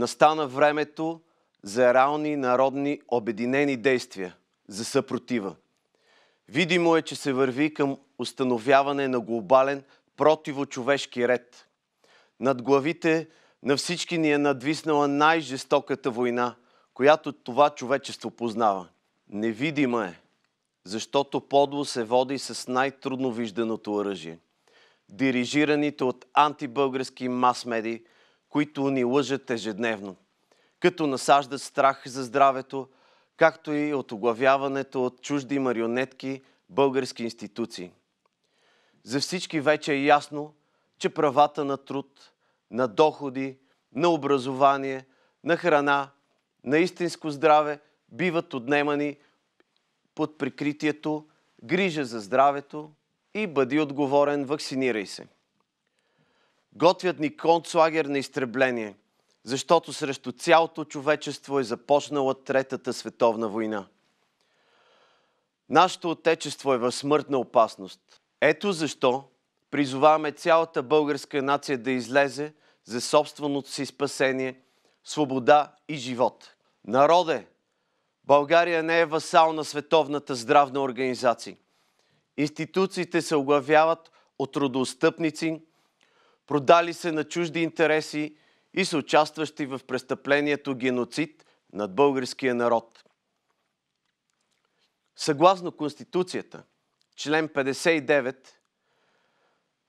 Настана времето за реални народни обединени действия, за съпротива. Видимо е, че се върви към установяване на глобален противочовешки ред. Над главите на всички ни е надвиснала най-жестоката война, която това човечество познава. Невидима е, защото подло се води с най-трудно вижданото оръжие. Дирижираните от антибългарски мас-медии – които ни лъжат ежедневно, като насаждат страх за здравето, както и от оглавяването от чужди марионетки български институции. За всички вече е ясно, че правата на труд, на доходи, на образование, на храна, на истинско здраве биват отнемани под прикритието грижа за здравето и бъди отговорен, вакцинирай се. Готвят ни концлагер на изтребление, защото срещу цялото човечество е започнала Третата световна война. Нашето отечество е в смъртна опасност. Ето защо призоваваме цялата българска нация да излезе за собственото си спасение, свобода и живот. Народе, България не е васал на Световната здравна организация. Институциите се оглавяват от родостъпници – продали се на чужди интереси и са участващи в престъплението геноцид над българския народ. Съгласно Конституцията, член 59,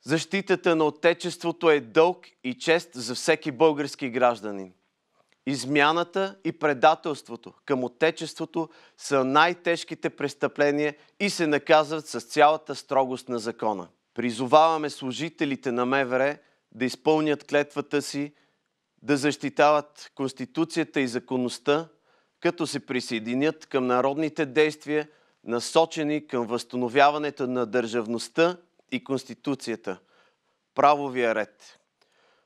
защитата на Отечеството е дълг и чест за всеки български гражданин. Измяната и предателството към Отечеството са най-тежките престъпления и се наказват с цялата строгост на закона. Призоваваме служителите на МВР да изпълнят клетвата си, да защитават Конституцията и законността, като се присъединят към народните действия, насочени към възстановяването на държавността и Конституцията. Правовия ред.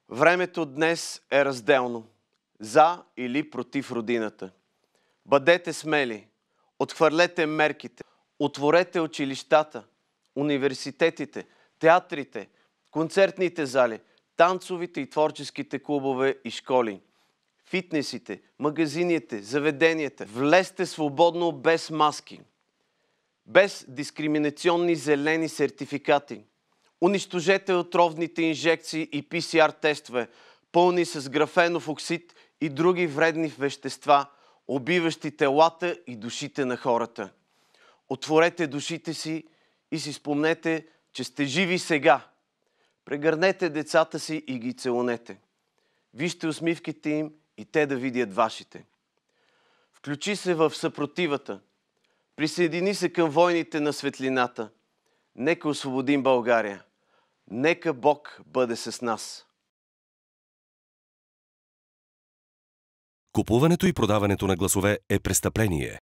Времето днес е разделно. За или против родината. Бъдете смели. Отхвърлете мерките. Отворете училищата, университетите, театрите, концертните зали, танцовите и творческите клубове и школи, фитнесите, магазините, заведенията. Влезте свободно без маски, без дискриминационни зелени сертификати. Унищожете отровните инжекции и PCR тестове, пълни с графенов оксид и други вредни вещества, убиващи телата и душите на хората. Отворете душите си и си спомнете че сте живи сега. Прегърнете децата си и ги целунете. Вижте усмивките им и те да видят вашите. Включи се в съпротивата. Присъедини се към войните на светлината. Нека освободим България. Нека Бог бъде с нас. Купуването и продаването на гласове е престъпление.